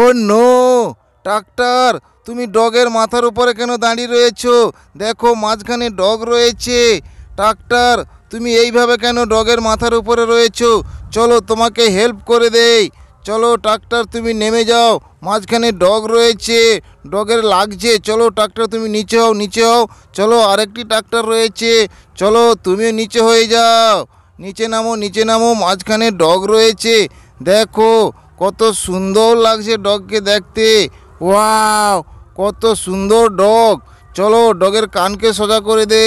ও no doctor তুমি ডগের মাথার উপরে কেন দাঁড়িয়ে রয়েছো দেখো মাঝখানে ডগ রয়েছে ডাক্তার তুমি এইভাবে কেন ডগের মাথার উপরে রয়েছো চলো তোমাকে হেল্প করে দেই চলো ডাক্তার তুমি নেমে যাও মাঝখানে ডগ রয়েছে ডগের লাগছে চলো ট্রাক্টর তুমি নিচে হও নিচে হও চলো আরেকটি ডাক্তার রয়েছে চলো তুমিও নিচে হয়ে যাও নিচে নামো নিচে নামো মাঝখানে ডগ রয়েছে দেখো কত সুন্দর লাগছে ডগকে দেখতে ওয়াও কত সুন্দর ডগ চলো ডগের কানকে সোজা করে দে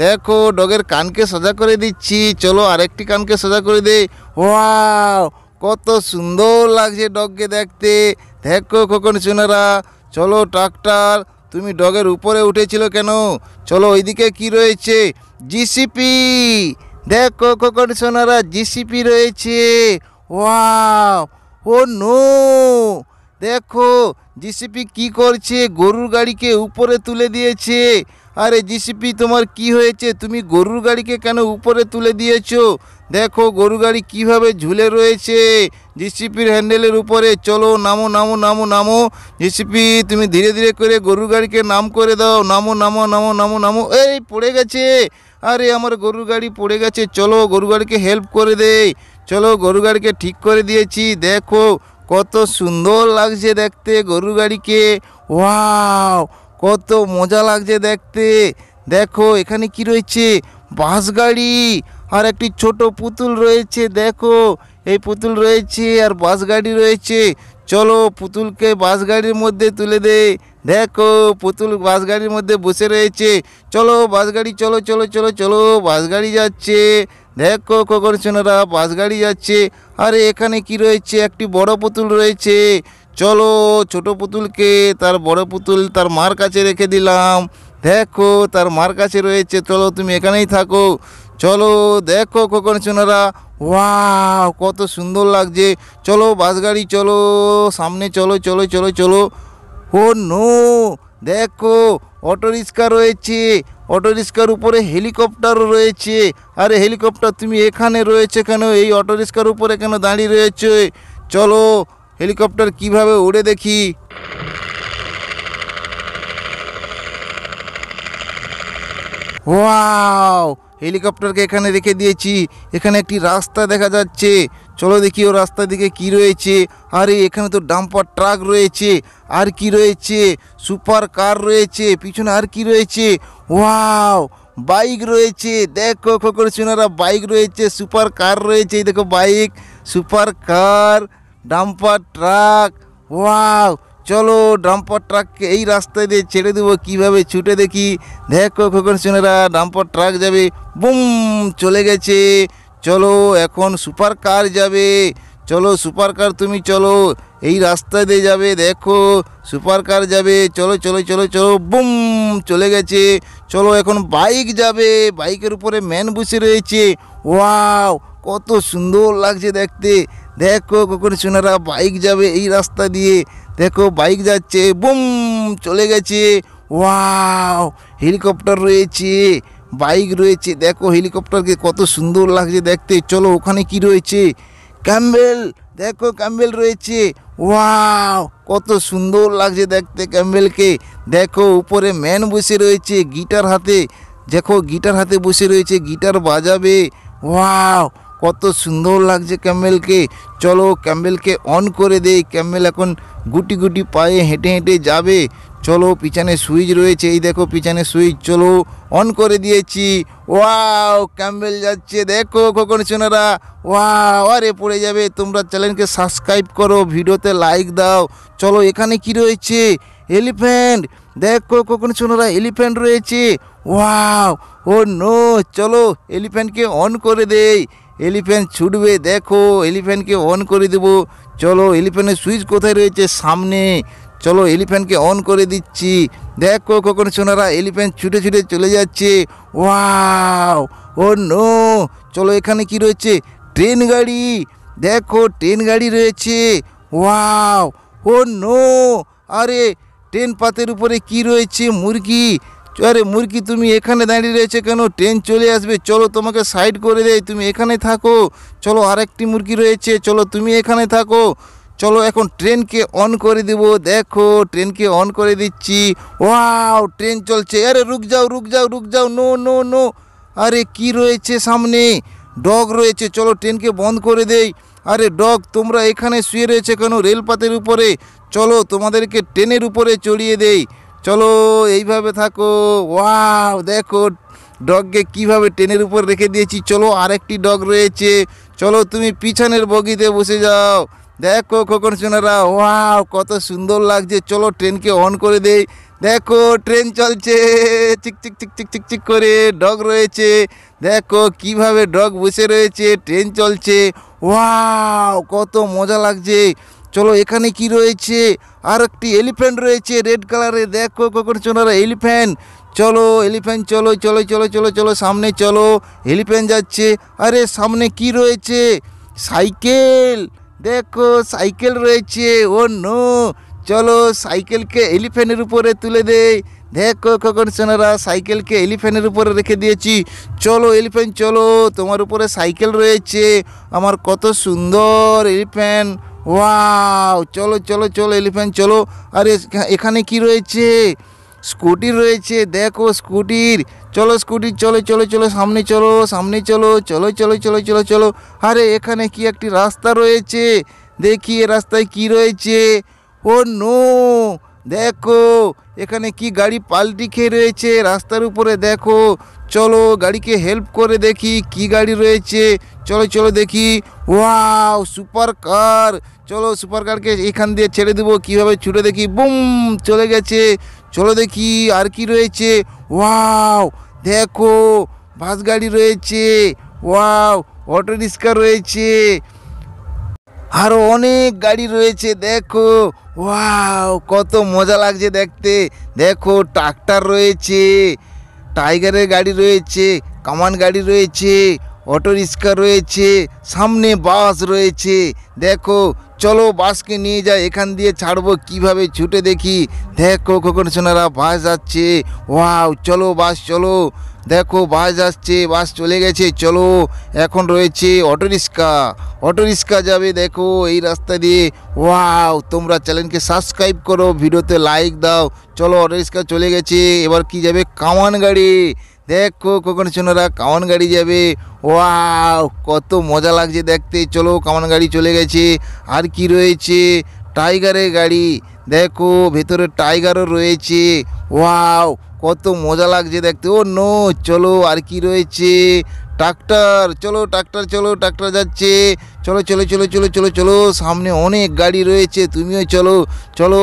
দেখো ডগের কানকে সোজা করে দিচ্ছি চলো আরেকটি কানকে সোজা করে দে ওয়াও কত সুন্দর লাগছে ডগকে দেখতে দেখো কখন সোনারা চলো ট্রাক্টর তুমি ডগের উপরে উঠেছিল কেন চলো ওইদিকে কি রয়েছে জিসিপি দেখো কখন সোনারা জিসিপি রয়েছে ওয়াও ও নো দেখো জিসিপি কি করছে গরুর গাড়িকে উপরে তুলে দিয়েছে আরে জিসিপি তোমার কি হয়েছে তুমি গরুর গাড়িকে কেন উপরে তুলে দিয়েছো দেখো গরু গাড়ি কিভাবে ঝুলে রয়েছে জিসিপির হ্যান্ডেলের উপরে চলো নামো নামো নামো নামো জিসিপি তুমি ধীরে ধীরে করে গরুর গাড়িকে নাম করে দাও নামো নামো নামো নামো নামো এই পড়ে গেছে আরে আমার গরুর গাড়ি পড়ে গেছে চলো গরু গাড়িকে হেল্প করে দেয় চলো গরু গাড়িকে ঠিক করে দিয়েছি দেখো কত সুন্দর লাগছে দেখতে গরু গাড়িকে ওয়াও কত মজা লাগছে দেখতে দেখো এখানে কি রয়েছে বাস গাড়ি আর একটি ছোট পুতুল রয়েছে দেখো এই পুতুল রয়েছে আর বাস গাড়ি রয়েছে চলো পুতুলকে বাস গাড়ির মধ্যে তুলে দে দেখো পুতুল বাস গাড়ির মধ্যে বসে রয়েছে চলো বাস গাড়ি চলো চলো চলো চলো বাস গাড়ি যাচ্ছে দেখো কোকরচনারা বাস গাড়ি যাচ্ছে আরে এখানে কি রয়েছে একটি বড় পুতুল রয়েছে চলো ছোট পুতুলকে তার বড় পুতুল তার মার কাছে রেখে দিলাম দেখো তার মার কাছে রয়েছে চলো তুমি এখানেই থাকো চলো দেখো কোকরচনারা ওয়া কত সুন্দর লাগছে চলো বাস গাড়ি চলো সামনে চলো চলো চলো চলো ও নো দেখো অটো রিক্সা রয়েছে অটো রিক্সার উপরে হেলিকপ্টার রয়েছে আরে হেলিকপ্টার তুমি এখানে রয়েছে কেন এই অটো রিক্সার উপরে কেন দাঁড়িয়ে রয়েছে চলো হেলিকপ্টার কিভাবে উড়ে দেখি ওয়াও হেলিকপ্টারকে এখানে রেখে দিয়েছি এখানে একটি রাস্তা দেখা যাচ্ছে চলো দেখি ও রাস্তার দিকে কি রয়েছে আরে এখানে তো ডাম্পার ট্রাক রয়েছে আর কি রয়েছে সুপার কার রয়েছে পিছনে আর কি রয়েছে ওয়াও বাইক রয়েছে দেখো খোকর সোনারা বাইক রয়েছে সুপার কার রয়েছে দেখো bike super car dumper truck wow চলো ডাম্পার ট্রাককে এই রাস্তায় দিয়ে ছেড়ে দেবো কীভাবে ছুটে দেখি দেখো খোকন সোনারা ডাম্পার ট্রাক যাবে বুম চলে গেছে চলো এখন সুপার কার যাবে চলো সুপার কার তুমি চলো এই রাস্তা দিয়ে যাবে দেখো সুপার কার যাবে চলো চলো চলো চলো বুম চলে গেছে চলো এখন বাইক যাবে বাইকের উপরে ম্যান বসে রয়েছে ওয়াও কত সুন্দর লাগছে দেখতে দেখো কখন সোনারা বাইক যাবে এই রাস্তা দিয়ে দেখো বাইক যাচ্ছে বুম চলে গেছে ওয়াও হেলিকপ্টার রয়েছে বাইক রয়েছে দেখো হেলিকপ্টারকে কত সুন্দর লাগছে দেখতে চলো ওখানে কি রয়েছে ক্যাম্বেল দেখো ক্যাম্বেল রয়েছে ওয়াও কত সুন্দর লাগছে দেখতে ক্যাম্বেলকে দেখো উপরে ম্যান বসে রয়েছে গিটার হাতে দেখো গিটার হাতে বসে রয়েছে গিটার বাজাবে ওয়াও কত সুন্দর লাগছে ক্যামেলকে চলো ক্যামেলকে অন করে দেই ক্যামেল এখন গুটি গুটি পায়ে হেঁটে হেঁটে যাবে চলো পিছনে সুইচ রয়েছে এই দেখো পিছনে সুইচ চলো অন করে দিয়েছি ওয়াও ক্যাম্বেল যাচ্ছে দেখো কখন সোনারা ওয়াও আরে পড়ে যাবে তোমরা চ্যানেলকে সাবস্ক্রাইব করো ভিডিওতে লাইক দাও চলো এখানে কি রয়েছে এলিফ্যান্ট দেখো কখন সোনারা এলিফ্যান্ট রয়েছে ওয়াও ও নো চলো এলিফ্যান্টকে অন করে দেয় এলিফ্যান্ট ছুটবে দেখো এলিফ্যান্টকে অন করে দেবো চলো এলিফ্যান্টের সুইচ কোথায় রয়েছে সামনে চলো এলিফ্যান্টকে অন করে দিচ্ছি দেখো কখন সোনারা এলিফ্যান্ট ছুটে ছুটে চলে যাচ্ছে ওয়াও ও নো চলো এখানে কি রয়েছে ট্রেন গাড়ি দেখো ট্রেন গাড়ি রয়েছে ওয়াও ও নো আরে ট্রেন পাতের উপরে কি রয়েছে মুরগি আরে মুরগি তুমি এখানে দাঁড়িয়ে রয়েছে কেন ট্রেন চলে আসবে চলো তোমাকে সাইড করে দেয় তুমি এখানে থাকো চলো আরেকটি মুরগি রয়েছে চলো তুমি এখানে থাকো চলো এখন ট্রেনকে অন করে দেব দেখো ট্রেনকে অন করে দিচ্ছি ওয়াও ট্রেন চলছে আরে রুক যাও রুক যাও রুক যাও নো নো নো আরে কি রয়েছে সামনে ডগ রয়েছে চলো ট্রেনকে বন্ধ করে দেই আরে ডগ তোমরা এখানে শুয়ে রয়েছে কেন রেলপাতের উপরে চলো তোমাদেরকে ট্রেনের উপরে চড়িয়ে দেয় চলো এইভাবে থাকো ওয়াও দেখো ডগকে কিভাবে ট্রেনের উপর রেখে দিয়েছি চলো আরেকটি ডগ রয়েছে চলো তুমি পিছনের বগিতে বসে যাও দেখো খোকন সোনারা ওয়াও কত সুন্দর লাগছে চলো ট্রেনকে অন করে দেই দেখো ট্রেন চলছে চিক চিক চিক চিক চিক চিক করে ডগ রয়েছে দেখো কিভাবে ডগ বসে রয়েছে ট্রেন চলছে ওয়াও কত মজা লাগছে চলো এখানে কি রয়েছে আর একটি এলিফ্যান্ট রয়েছে রেড কালারে দেখো কখন সোনারা এলিফ্যান্ট চলো এলিফ্যান্ট চলো চলো চলো চলো চলো সামনে চলো এলিফ্যান্ট যাচ্ছে আরে সামনে কি রয়েছে সাইকেল দেখো সাইকেল রয়েছে ও নো চলো সাইকেলকে এলিফ্যান্টের উপরে তুলে দেয় দেখো কখন সোনারা সাইকেলকে এলিফ্যান্টের উপরে রেখে দিয়েছি চলো এলিফ্যান্ট চলো তোমার উপরে সাইকেল রয়েছে আমার কত সুন্দর এলিফ্যান্ট ওয়াও চলো চলো চলো এলিফ্যান্ট চলো আরে এখানে কি রয়েছে স্কুটি রয়েছে দেখো স্কুটির চলো স্কুটি চলো চলো চলো সামনে চলো সামনে চলো চলো চলো চলো চলো চলো আরে এখানে কি একটি রাস্তা রয়েছে দেখি এ রাস্তায় কি রয়েছে ও নো দেখো এখানে কি গাড়ি পাল্টি খেয়ে রয়েছে রাস্তার উপরে দেখো চলো গাড়িকে হেল্প করে দেখি কি গাড়ি রয়েছে চলো চলো দেখি ওয়াও সুপার কার চলো সুপার কারকে এখান দিয়ে ছেড়ে দেবো কীভাবে ছুটে দেখি বুম চলে গেছে চলো দেখি আর কি রয়েছে ওয়াও দেখো বাস গাড়ি রয়েছে ওয়াও অটো রিক্সা রয়েছে আরও অনেক গাড়ি রয়েছে দেখো ওয়াও কত মজা লাগছে দেখতে দেখো ট্রাক্টর রয়েছে টাইগারের গাড়ি রয়েছে কামান গাড়ি রয়েছে অটো রিক্সা রয়েছে সামনে বাস রয়েছে দেখো চলো বাসকে নিয়ে যায় এখান দিয়ে ছাড়বো কিভাবে ছুটে দেখি দেখো কখন সোনারা বাস যাচ্ছে ওয়াও চলো বাস চলো দেখো বাস যাচ্ছে বাস চলে গেছে চলো এখন রয়েছে অটো রিক্সা অটো রিক্সা যাবে দেখো এই রাস্তা দিয়ে ওয়াও তোমরা চ্যানেলকে সাবস্ক্রাইব করো ভিডিওতে লাইক দাও চলো অটো রিক্সা চলে গেছে এবার কি যাবে কামান গাড়ি দেখো কখন সোনারা কামান গাড়ি যাবে ওয়াও কত মজা লাগছে দেখতে চলো কামান গাড়ি চলে গেছে আর কি রয়েছে টাইগারের গাড়ি দেখো ভেতরে টাইগারও রয়েছে ওয়াও কত মজা লাগছে দেখতে ও নো চলো আর কি রয়েছে ট্রাক্টর চলো ট্রাক্টর চলো ট্রাক্টর যাচ্ছে চলো চলো চলো চলো চলো চলো সামনে অনেক গাড়ি রয়েছে তুমিও চলো চলো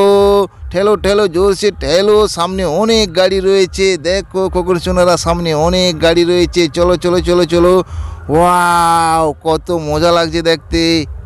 ঠেলো ঠেলো জোরসে ঠেলো সামনে অনেক গাড়ি রয়েছে দেখো কুকুর সোনারা সামনে অনেক গাড়ি রয়েছে চলো চলো চলো চলো ওয়াও কত মজা লাগছে দেখতে